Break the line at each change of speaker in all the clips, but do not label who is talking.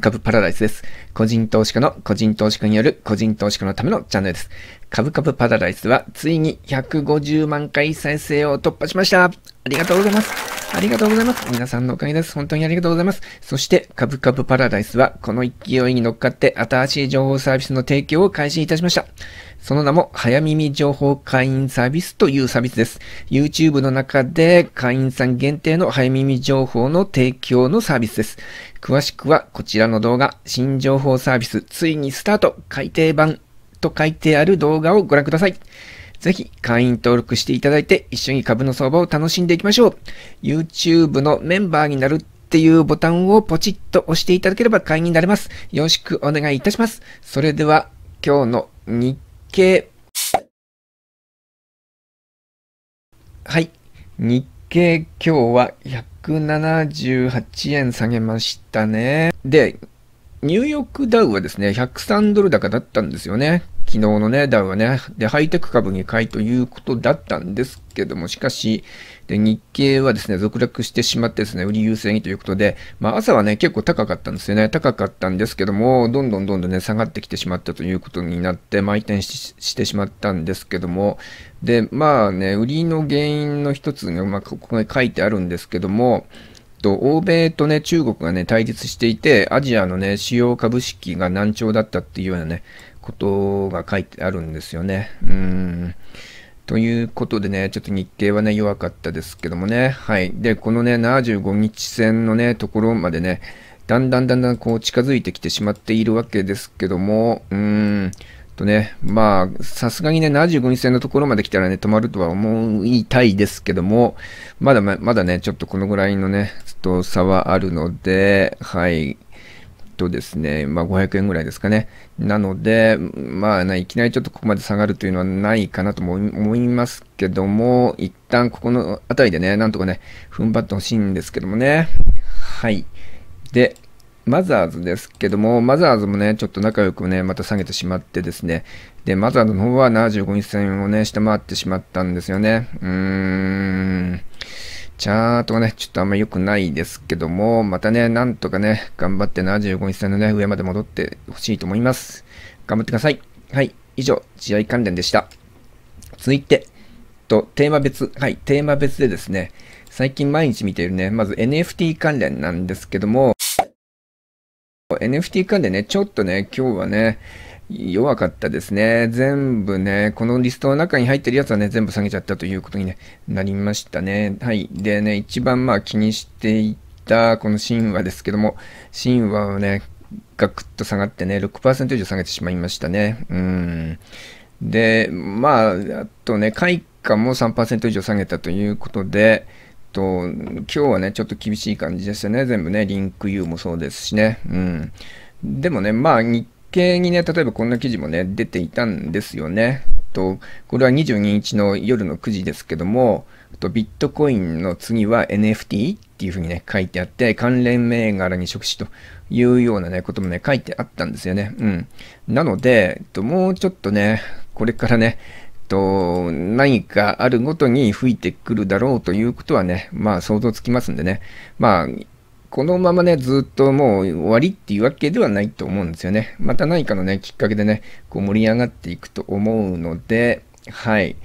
株株パラダイスです。個人投資家の個人投資家による個人投資家のためのチャンネルです。株株パラダイスはついに150万回再生を突破しました。ありがとうございます。ありがとうございます。皆さんのおかげです。本当にありがとうございます。そして、株株パラダイスはこの勢いに乗っかって新しい情報サービスの提供を開始いたしました。その名も、早耳情報会員サービスというサービスです。YouTube の中で会員さん限定の早耳情報の提供のサービスです。詳しくはこちらの動画、新情報サービスついにスタート改訂版と書いてある動画をご覧ください。ぜひ会員登録していただいて一緒に株の相場を楽しんでいきましょう。YouTube のメンバーになるっていうボタンをポチッと押していただければ会員になれます。よろしくお願いいたします。それでは今日の日経。はい。日今日は178円下げましたね。で、ニューヨークダウはですね、103ドル高だったんですよね。昨日のね、ダウはね。で、ハイテク株に買いということだったんですけども、しかし、で、日経はですね、続落してしまってですね、売り優勢にということで、まあ、朝はね、結構高かったんですよね。高かったんですけども、どんどんどんどんね、下がってきてしまったということになって、まあ、移転してしまったんですけども、で、まあね、売りの原因の一つが、まあ、ここに書いてあるんですけども、と、欧米とね、中国がね、対立していて、アジアのね、主要株式が難聴だったっていうようなね、ことが書いてあるんですよね。うん。ということでね、ちょっと日経はね、弱かったですけどもね、はい。で、このね、75日線のね、ところまでね、だんだんだんだんこう近づいてきてしまっているわけですけども、うーん、とね、まあ、さすがにね、75日線のところまで来たらね、止まるとは思いたいですけども、まだまだね、ちょっとこのぐらいのね、と差はあるので、はい。とですね、まあ、500円ぐらいですかね。なので、まあ、いきなりちょっとここまで下がるというのはないかなと思いますけども、一旦ここの辺りでね、なんとかね、踏ん張ってほしいんですけどもね。はい。で、マザーズですけども、マザーズもね、ちょっと仲良くね、また下げてしまってですね、で、マザーズの方は75日線をね、下回ってしまったんですよね。うーん。チャートがね、ちょっとあんま良くないですけども、またね、なんとかね、頑張って75日線のね、上まで戻ってほしいと思います。頑張ってください。はい。以上、試合関連でした。続いて、と、テーマ別、はい、テーマ別でですね、最近毎日見ているね、まず NFT 関連なんですけども、NFT 関連ね、ちょっとね、今日はね、弱かったですね。全部ね、このリストの中に入ってるやつはね、全部下げちゃったということに、ね、なりましたね。はい。でね、一番まあ気にしていた、この神話ですけども、神話をね、ガクッと下がってね、6%以上下げてしまいましたね。うん。で、まあ、あとね、開花も3%以上下げたということで、と、今日はね、ちょっと厳しい感じでしたね。全部ね、リンク U もそうですしね。うん。でもね、まあ、日系にね、例えばこんな記事もね、出ていたんですよね。と、これは22日の夜の9時ですけども、とビットコインの次は NFT っていうふうにね、書いてあって、関連銘柄に触手というようなね、こともね、書いてあったんですよね。うん。なので、ともうちょっとね、これからね、と何かあるごとに吹いてくるだろうということはね、まあ想像つきますんでね、まあこのままね、ずっともう終わりっていうわけではないと思うんですよね。また何かのね、きっかけでね、こう盛り上がっていくと思うので、はい。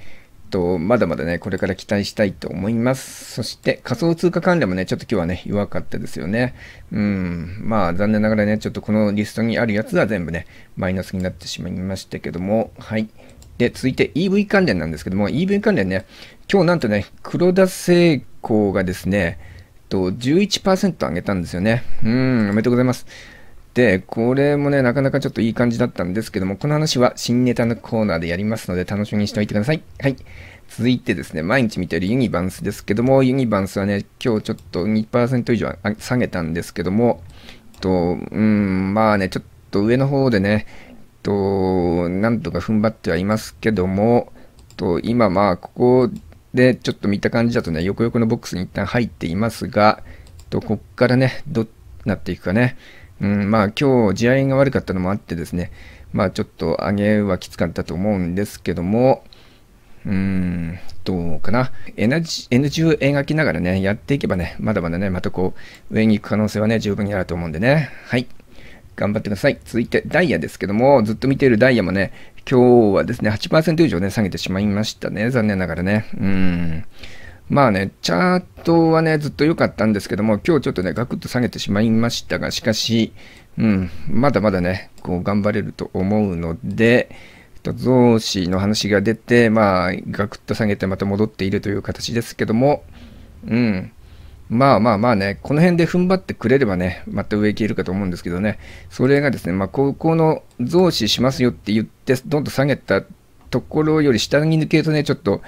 と、まだまだね、これから期待したいと思います。そして、仮想通貨関連もね、ちょっと今日はね、弱かったですよね。うん、まあ、残念ながらね、ちょっとこのリストにあるやつは全部ね、マイナスになってしまいましたけども、はい。で、続いて EV 関連なんですけども、EV 関連ね、今日なんとね、黒田製鋼がですね、と、11%上げたんですよね。うん、おめでとうございます。で、これもね、なかなかちょっといい感じだったんですけども、この話は新ネタのコーナーでやりますので、楽しみにしておいてください。はい。続いてですね、毎日見てるユニバンスですけども、ユニバンスはね、今日ちょっと2%以上下げたんですけども、と、うん、まあね、ちょっと上の方でね、と、なんとか踏ん張ってはいますけども、と、今まあ、ここで、ちょっと見た感じだとね、よくよくのボックスに一旦入っていますが、とこっからね、どうなっていくかね。うん、まあ今日、地合いが悪かったのもあってですね、まあちょっと上げはきつかったと思うんですけども、うーん、どうかな。N 1 0描きながらね、やっていけばね、まだまだね、またこう、上に行く可能性はね、十分にあると思うんでね。はい。頑張ってください。続いて、ダイヤですけども、ずっと見ているダイヤもね、今日はですね、8%以上ね、下げてしまいましたね。残念ながらね。うん。まあね、チャートはね、ずっと良かったんですけども、今日ちょっとね、ガクッと下げてしまいましたが、しかし、うん、まだまだね、こう頑張れると思うので、増資の話が出て、まあ、ガクッと下げてまた戻っているという形ですけども、うん、まあまあまあね、この辺で踏ん張ってくれればね、また上行けるかと思うんですけどね、それがですね、まあ、ここの増資しますよって言って、どんどん下げたところより下に抜けるとね、ちょっと、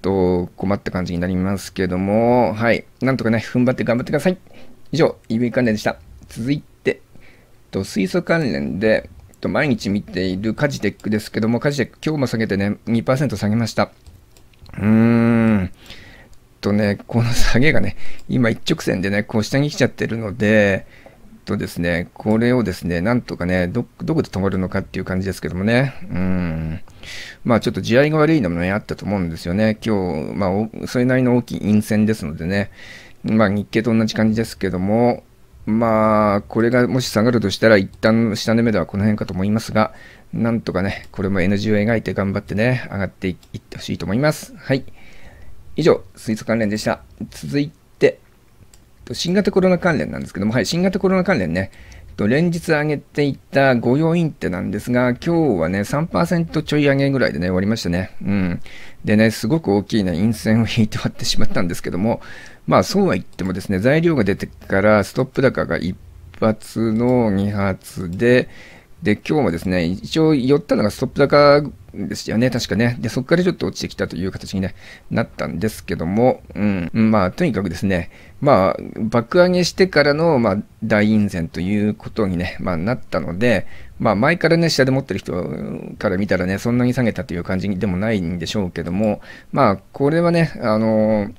と困った感じになりますけども、はい、なんとかね、踏ん張って頑張ってください。以上、EV 関連でした。続いて、と水素関連で、と毎日見ているカジテックですけども、カジテック今日も下げてね、2%下げました。うーん。とね、この下げがね、今一直線でね、こう下に来ちゃってるので、とですね、これをですね、なんとかね、ど、どこで止まるのかっていう感じですけどもね、うん。まあちょっと地合が悪いのもね、あったと思うんですよね。今日、まあ、それなりの大きい陰線ですのでね、まあ日経と同じ感じですけども、まあ、これがもし下がるとしたら、一旦下の目ではこの辺かと思いますが、なんとかね、これも N g を描いて頑張ってね、上がっていってほしいと思います。はい。以上、水素関連でした。続いて、新型コロナ関連なんですけども、はい、新型コロナ関連ね、連日上げていた御用インテなんですが、今日はね、3%ちょい上げぐらいでね、終わりましたね。うん。でね、すごく大きいね、陰線を引いて割ってしまったんですけども、まあ、そうは言ってもですね、材料が出てから、ストップ高が1発の2発で、で、今日もですね、一応寄ったのがストップ高でしたよね、確かね。で、そこからちょっと落ちてきたという形に、ね、なったんですけども、うん、まあ、とにかくですね、まあ、爆上げしてからの、まあ、大陰線ということに、ね、まあ、なったので、まあ、前からね、下で持ってる人から見たらね、そんなに下げたという感じでもないんでしょうけども、まあ、これはね、あのー、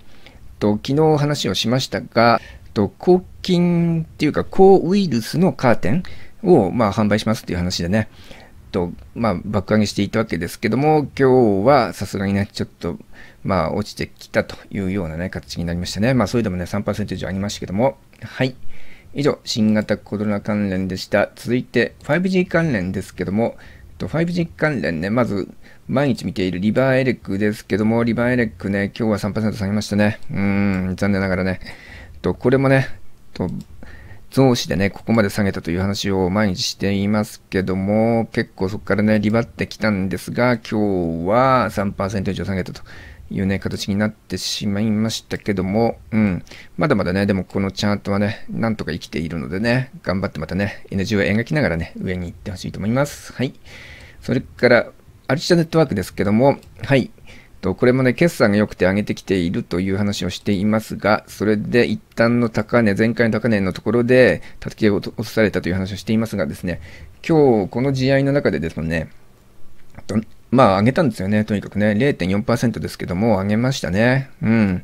と、昨日話をしましたが、と、抗菌っていうか、抗ウイルスのカーテン、を、まあ、販売しますっていう話でね、と、まあ、爆上げしていたわけですけども、今日はさすがにね、ちょっと、まあ、落ちてきたというようなね、形になりましたね。まあ、それでもね、3%以上ありましたけども、はい。以上、新型コロナ関連でした。続いて、5G 関連ですけども、5G 関連ね、まず、毎日見ているリバーエレックですけども、リバーエレックね、今日は3%下げましたね。うーん、残念ながらね。と、これもね、と、増資でね、ここまで下げたという話を毎日していますけども、結構そこからね、リバってきたんですが、今日は3%以上下げたというね、形になってしまいましたけども、うん。まだまだね、でもこのチャートはね、なんとか生きているのでね、頑張ってまたね、NG を描きながらね、上に行ってほしいと思います。はい。それから、アルチタネットワークですけども、はい。と、これもね、決算が良くて上げてきているという話をしていますが、それで一旦の高値、前回の高値のところで叩き落とされたという話をしていますがですね、今日この試合の中でですね、とまあ上げたんですよね、とにかくね、0.4%ですけども、上げましたね。うん。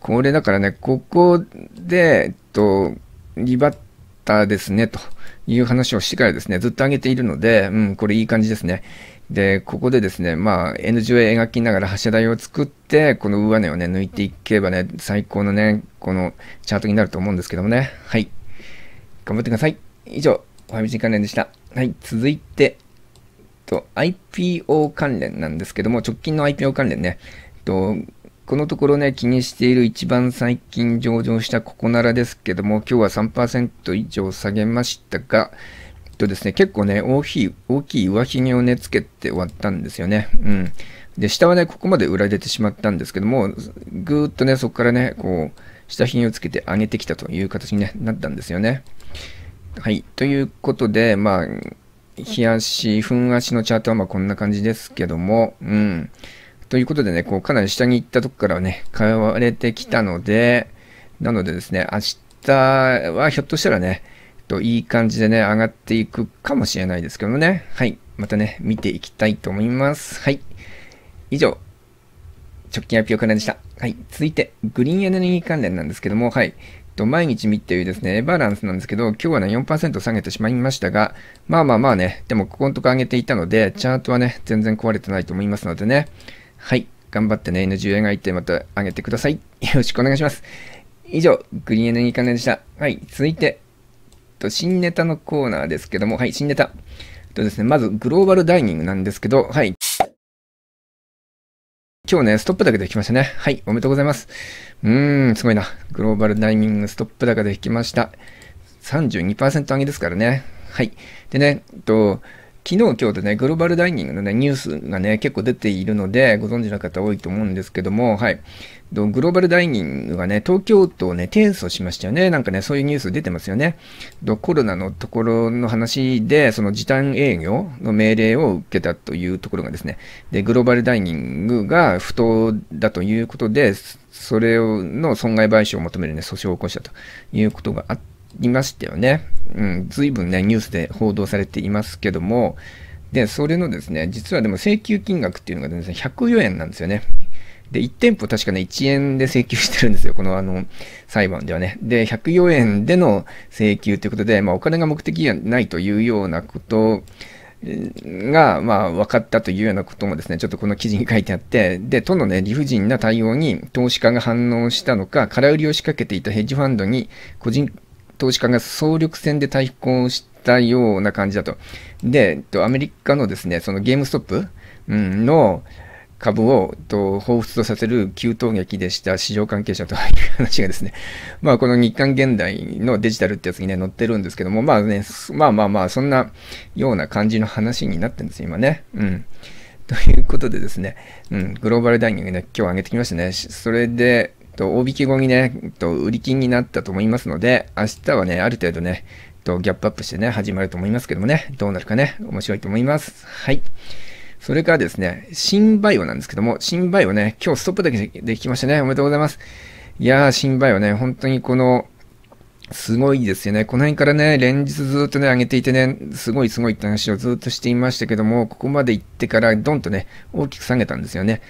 これだからね、ここで、えっと、リバッターですね、という話をしてからですね、ずっと上げているので、うん、これいい感じですね。で、ここでですね、まあ、N10 を描きながら柱台を作って、この上根をね、抜いていけばね、最高のね、このチャートになると思うんですけどもね。はい。頑張ってください。以上、おはみじ関連でした。はい、続いて、と、IPO 関連なんですけども、直近の IPO 関連ね、と、このところね、気にしている一番最近上場したココナラですけども、今日は3%以上下げましたが、とですね、結構ね、大きい、大きい上髭をね、つけて終わったんですよね。うん。で、下はね、ここまで売られてしまったんですけども、ぐーっとね、そこからね、こう、下髭をつけて上げてきたという形に、ね、なったんですよね。はい。ということで、まあ、冷ふん分足のチャートはまこんな感じですけども、うん。ということでね、こう、かなり下に行ったとこからはね、買われてきたので、なのでですね、明日はひょっとしたらね、といい感じでね、上がっていくかもしれないですけどね。はい。またね、見ていきたいと思います。はい。以上、直近 IPO 関連でした。はい。続いて、グリーンエネルギー関連なんですけども、はい。と、毎日見ているですね、エバランスなんですけど、今日はね、4%下げてしまいましたが、まあまあまあね、でもここのとこ上げていたので、チャートはね、全然壊れてないと思いますのでね。はい。頑張ってね、N10 描いてまた上げてください。よろしくお願いします。以上、グリーンエネルギー関連でした。はい。続いて、と、新ネタのコーナーですけども、はい、新ネタ。とですね、まず、グローバルダイニングなんですけど、はい。今日ね、ストップ高で弾きましたね。はい、おめでとうございます。うーん、すごいな。グローバルダイニングストップ高で弾きました。32%上げですからね。はい。でね、えっと、昨日、今日でね、グローバルダイニングのね、ニュースがね、結構出ているので、ご存知の方多いと思うんですけども、はい。グローバルダイニングがね、東京都をね、提訴しましたよね。なんかね、そういうニュース出てますよね。コロナのところの話で、その時短営業の命令を受けたというところがですね、で、グローバルダイニングが不当だということで、それの損害賠償を求めるね、訴訟を起こしたということがありましたよね。うん、随分ね、ニュースで報道されていますけども、で、それのですね、実はでも請求金額っていうのがですね、104円なんですよね。で、1店舗確かね、1円で請求してるんですよ。このあの、裁判ではね。で、104円での請求ということで、まあ、お金が目的じゃないというようなことが、まあ、分かったというようなこともですね、ちょっとこの記事に書いてあって、で、都のね、理不尽な対応に投資家が反応したのか、空売りを仕掛けていたヘッジファンドに、個人投資家が総力戦で対抗したような感じだと。で、アメリカのですね、そのゲームストップの、株をと彷彿とさせる急騰劇でした市場関係者という話がですね、まあ、この日韓現代のデジタルってやつにね、載ってるんですけども、まあね、まあまあまあ、そんなような感じの話になってるんですよ、今ね。うん。ということでですね、うん、グローバルダイニングね、今日上げてきましたね。それで、と大引き後にね、と売り金になったと思いますので、明日はね、ある程度ね、とギャップアップしてね、始まると思いますけどもね、どうなるかね、面白いと思います。はい。それからですね、新バイオなんですけども、新バイオね、今日ストップだけできましたね。おめでとうございます。いやー、新バイオね、本当にこの、すごいですよね。この辺からね、連日ずっとね、上げていてね、すごいすごいって話をずっとしていましたけども、ここまで行ってから、ドンとね、大きく下げたんですよね。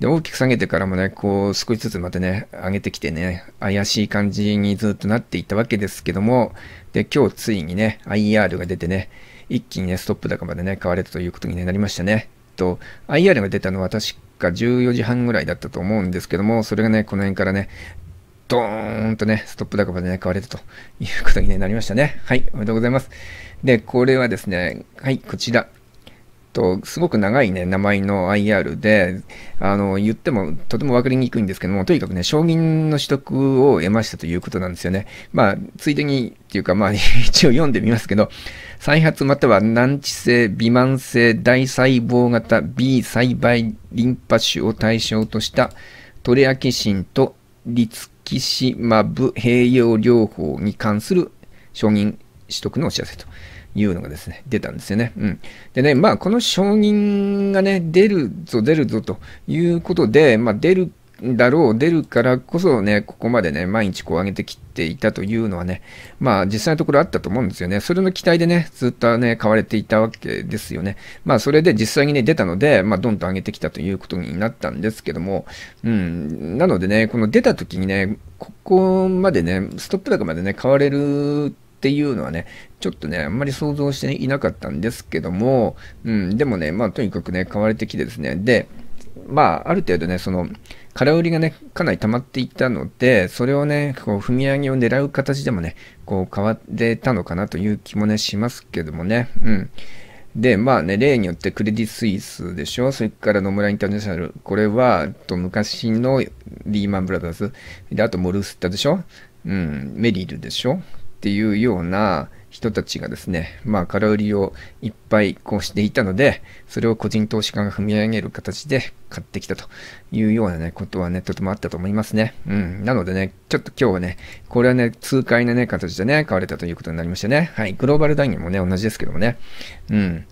で、大きく下げてからもね、こう、少しずつまたね、上げてきてね、怪しい感じにずっとなっていったわけですけども、で、今日ついにね、IR が出てね、一気にね、ストップ高までね、買われたということになりましたね。と、IR が出たのは確か14時半ぐらいだったと思うんですけども、それがね、この辺からね、ドーンとね、ストップ高までね、買われたということになりましたね。はい、おめでとうございます。で、これはですね、はい、こちら。と、すごく長いね、名前の IR で、あの、言ってもとても分かりにくいんですけども、とにかくね、証銀の取得を得ましたということなんですよね。まあ、ついでにていうか、まあ、一応読んでみますけど、再発または難治性、微慢性、大細胞型 B 栽培リンパ腫を対象としたトレアキシンとリツキシマブ併用療法に関する承認取得のお知らせというのがですね、出たんですよね。うん。でね、まあ、この承認がね、出るぞ、出るぞということで、まあ、出るだろう出るからこそね、ここまでね、毎日こう上げてきていたというのはね、まあ実際のところあったと思うんですよね。それの期待でね、ずっとね、買われていたわけですよね。まあそれで実際にね、出たので、まあどんと上げてきたということになったんですけども、うん、なのでね、この出た時にね、ここまでね、ストップ高までね、買われるっていうのはね、ちょっとね、あんまり想像していなかったんですけども、うん、でもね、まあとにかくね、買われてきてですね、で、まあある程度ね、その、空売りがね、かなり溜まっていたので、それをね、こう、踏み上げを狙う形でもね、こう、変われたのかなという気もね、しますけどもね、うん。で、まあね、例によってクレディ・スイスでしょ、それから野村インターナショナル、これは、と昔のリーマン・ブラザーズ、で、あとモルスタでしょ、うん、メリルでしょっていうような、人たちがですね、まあ、空売りをいっぱいこうしていたので、それを個人投資家が踏み上げる形で買ってきたというようなね、ことはね、とてもあったと思いますね。うん。なのでね、ちょっと今日はね、これはね、痛快なね、形でね、買われたということになりましたね。はい。グローバルダインもね、同じですけどもね。うん。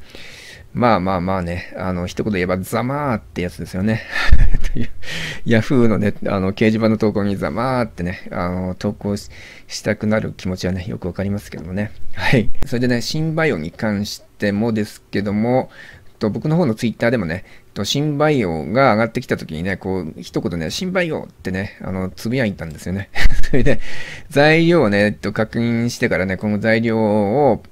まあまあまあね、あの、一言言えば、ざマーってやつですよね。ヤフーのね、あの、掲示板の投稿にざまーってね、あの、投稿したくなる気持ちはね、よくわかりますけどもね。はい。それでね、新バイオに関してもですけども、と僕の方のツイッターでもね、と新バイオが上がってきた時にね、こう、一言ね、新バイオってね、あの、つぶやいたんですよね。それで、材料をね、と確認してからね、この材料を、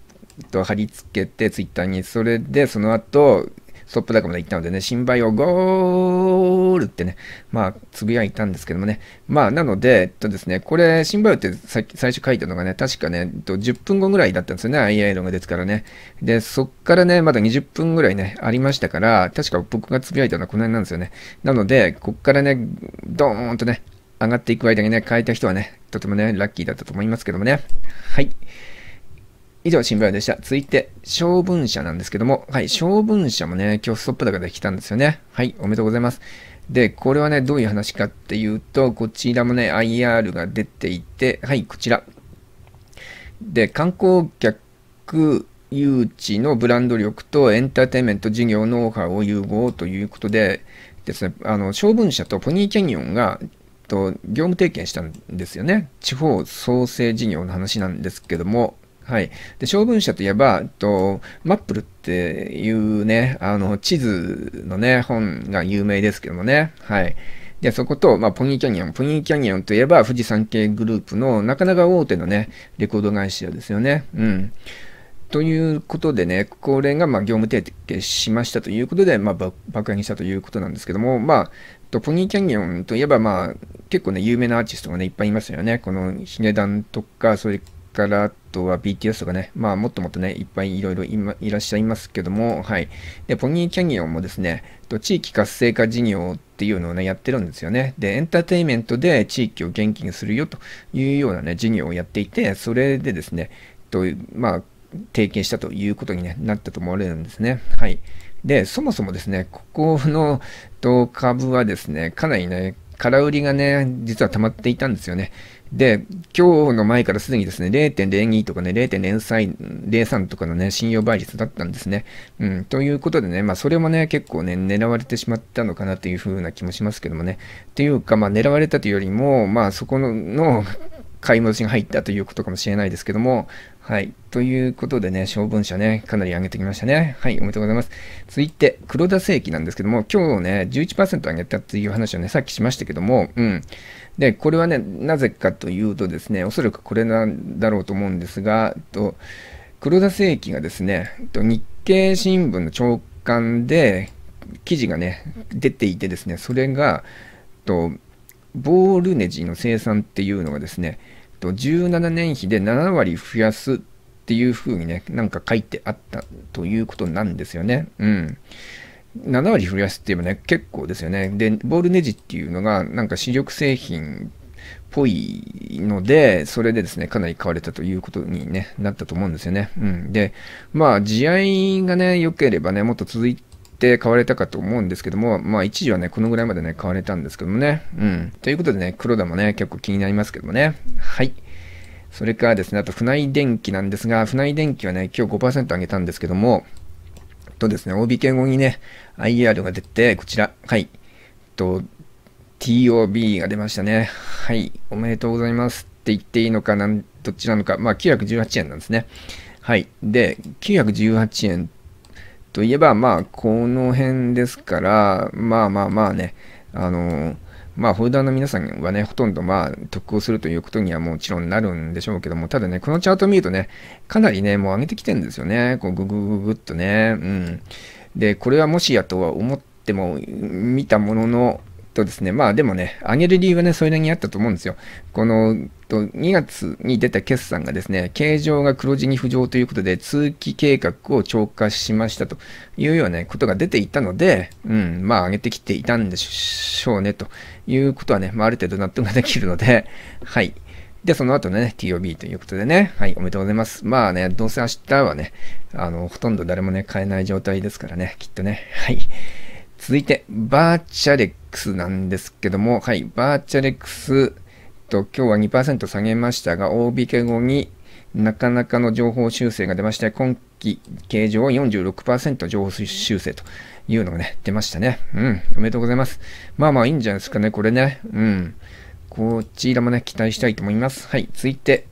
と貼り付けてツイッターに、それでその後、ストップ高まで行ったのでね、新配をゴールってね、まあ、つぶやいたんですけどもね。まあ、なので、えっとですね、これ、新配イって最初書いたのがね、確かね、えっと、10分後ぐらいだったんですよね、IA 論がですからね。で、そっからね、まだ20分ぐらいね、ありましたから、確か僕がつぶやいたのはこの辺なんですよね。なので、こっからね、ドーンとね、上がっていく間にね、変えた人はね、とてもね、ラッキーだったと思いますけどもね。はい。以上、新聞でした。続いて、小文社なんですけども、はい、小文社もね、今日ストップ高で来たんですよね。はい、おめでとうございます。で、これはね、どういう話かっていうと、こちらもね、IR が出ていて、はい、こちら。で、観光客誘致のブランド力とエンターテインメント事業ノウハウを融合ということで、ですね、あの、小文社とポニーキャニオンが、と業務提携したんですよね。地方創生事業の話なんですけども、はい。で、小文社といえば、と、マップルっていうね、あの、地図のね、本が有名ですけどもね。はい。で、そこと、まあ、ポニーキャニオン。ポニーキャニオンといえば、富士山系グループの、なかなか大手のね、レコード会社ですよね。うん。ということでね、これがま業務提携しましたということで、まあ、爆破げしたということなんですけども、まあ、とポニーキャニオンといえば、まあ、結構ね、有名なアーティストがね、いっぱいいますよね。このヒゲダンとか、それから、とは BTS とかね、まあもっともっとね、いっぱいいろいろいらっしゃいますけども、はい。で、ポニーキャニオンもですね、と地域活性化事業っていうのをね、やってるんですよね。で、エンターテインメントで地域を元気にするよというようなね、事業をやっていて、それでですね、と、まあ、提携したということに、ね、なったと思われるんですね。はい。で、そもそもですね、ここのと株はですね、かなりね、空売りがね、実は溜まっていたんですよね。で、今日の前からすでにですね、0.02とかね、0.03とかのね、信用倍率だったんですね。うん、ということでね、まあ、それもね、結構ね、狙われてしまったのかなというふうな気もしますけどもね。とていうか、まあ、狙われたというよりも、まあ、そこの、の買い戻しが入ったということかもしれないですけども、はい。ということでね、小文社ね、かなり上げてきましたね。はい、おめでとうございます。続いて、黒田正規なんですけども、今日ね、11%上げたっていう話をね、さっきしましたけども、うん。で、これはね、なぜかというとですね、おそらくこれなんだろうと思うんですが、と黒田清輝がですね、と日経新聞の長官で記事がね、出ていてですね、それが、とボールネジの生産っていうのがですね、と17年比で7割増やすっていうふうにね、なんか書いてあったということなんですよね。うん。7割増やすって言えばね、結構ですよね。で、ボールネジっていうのが、なんか主力製品っぽいので、それでですね、かなり買われたということに、ね、なったと思うんですよね。うん。で、まあ、試合がね、良ければね、もっと続いて買われたかと思うんですけども、まあ、一時はね、このぐらいまでね、買われたんですけどもね。うん。ということでね、黒田もね、結構気になりますけどもね。はい。それからですね、あと、船井電機なんですが、船井電機はね、今日5%上げたんですけども、とですね、OB 敬語にね、IR が出て、こちら、はい、と、TOB が出ましたね。はい、おめでとうございますって言っていいのか、なん、どっちなのか、まあ、918円なんですね。はい、で、918円といえば、まあ、この辺ですから、まあまあまあね、あのーまあ、ホルダーの皆さんはね、ほとんどまあ、得をするということにはもちろんなるんでしょうけども、ただね、このチャート見るとね、かなりね、もう上げてきてるんですよね。こう、ぐぐぐぐっとね。うん。で、これはもしやとは思っても、見たものの、とですね、まあでもね、上げる理由はね、それなりにあったと思うんですよ。この、と2月に出た決算がですね、形状が黒字に浮上ということで、通期計画を超過しましたというような、ことが出ていたので、うん、まあ上げてきていたんでしょうねと。いうことはね、まあ、ある程度納得ができるので、はい。で、その後ね、TOB ということでね、はい、おめでとうございます。まあね、どうせ明日はね、あの、ほとんど誰もね、買えない状態ですからね、きっとね、はい。続いて、バーチャレックスなんですけども、はい、バーチャレックス、と、今日は2%下げましたが、OB k 後になかなかの情報修正が出まして、今期形状は46%上方修正というのがね、出ましたね。うん、おめでとうございます。まあまあいいんじゃないですかね、これね。うん。こちらもね、期待したいと思います。はい、続いて、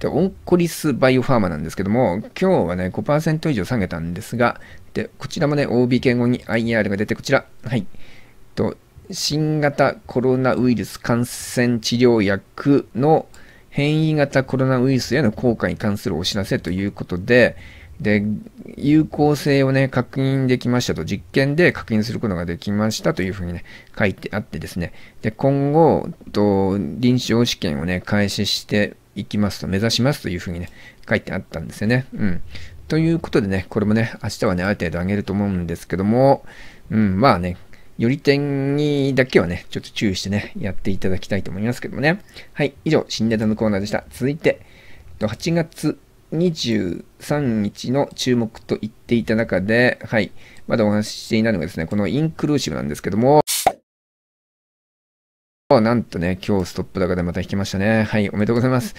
でオンコリスバイオファーマなんですけども、今日はね、5%以上下げたんですが、で、こちらもね、OB 言語に IR が出て、こちら、はい、と、新型コロナウイルス感染治療薬の、変異型コロナウイルスへの効果に関するお知らせということで、で、有効性をね、確認できましたと、実験で確認することができましたというふうにね、書いてあってですね、で、今後、と、臨床試験をね、開始していきますと、目指しますというふうにね、書いてあったんですよね。うん。ということでね、これもね、明日はね、ある程度上げると思うんですけども、うん、まあね、より点にだけはね、ちょっと注意してね、やっていただきたいと思いますけどもね。はい、以上、新ネタのコーナーでした。続いて、8月23日の注目と言っていた中で、はい、まだお話ししていないのがですね、このインクルーシブなんですけども、なんとね、今日ストップ高でまた弾きましたね。はい、おめでとうございます。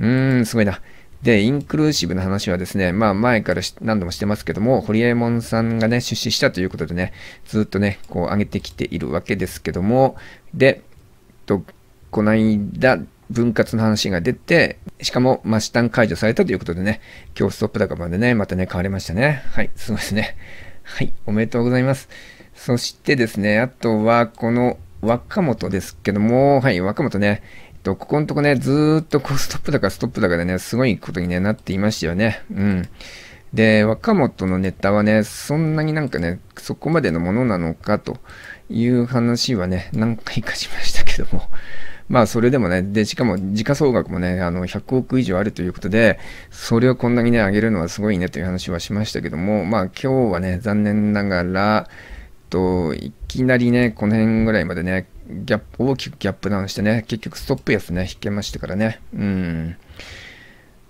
うーん、すごいな。で、インクルーシブの話はですね、まあ前から何度もしてますけども、ホリエモンさんがね、出資したということでね、ずっとね、こう上げてきているわけですけども、で、と、この間、分割の話が出て、しかも、まあ、下解除されたということでね、今日ストップ高までね、またね、変わりましたね。はい、すごいですね。はい、おめでとうございます。そしてですね、あとは、この、若本ですけども、はい、若本ね、と、ここのとこね、ずっとこうストップ高ストップ高でね、すごいことに、ね、なっていましたよね。うん。で、若本のネタはね、そんなになんかね、そこまでのものなのかという話はね、何回かしましたけども。まあ、それでもね、で、しかも、時価総額もね、あの、100億以上あるということで、それをこんなにね、上げるのはすごいねという話はしましたけども、まあ、今日はね、残念ながら、と、いきなりね、この辺ぐらいまでね、ギャップ、大きくギャップダウンしてね、結局ストップ安ね、引けましたからね。うん。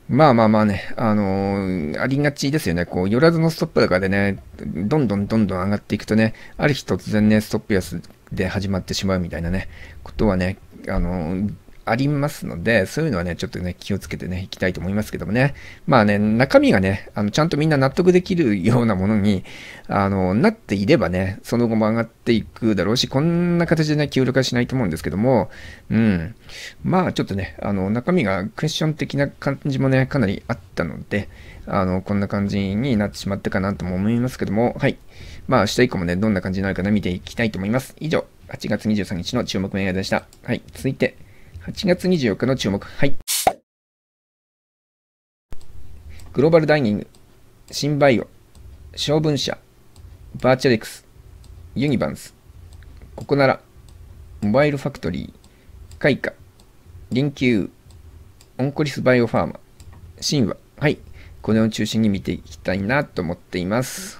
まあまあまあね、あのー、ありがちですよね。こう、寄らずのストップ高でね、どんどんどんどん上がっていくとね、ある日突然ね、ストップ安で始まってしまうみたいなね、ことはね、あのー、ありますので、そういうのはね、ちょっとね、気をつけてね、いきたいと思いますけどもね。まあね、中身がね、あの、ちゃんとみんな納得できるようなものに、あの、なっていればね、その後も上がっていくだろうし、こんな形でね、協力はしないと思うんですけども、うん。まあ、ちょっとね、あの、中身がクエスチョン的な感じもね、かなりあったので、あの、こんな感じになってしまったかなとも思いますけども、はい。まあ、明日以降もね、どんな感じになるかな、見ていきたいと思います。以上、8月23日の注目銘柄でした。はい、続いて、8月24日の注目。はい。グローバルダイニング、新バイオ、小文社、バーチャレックス、ユニバンス、ここなら、モバイルファクトリー、カイカ、臨休、オンコリスバイオファーマ、神話。はい。これを中心に見ていきたいなと思っています。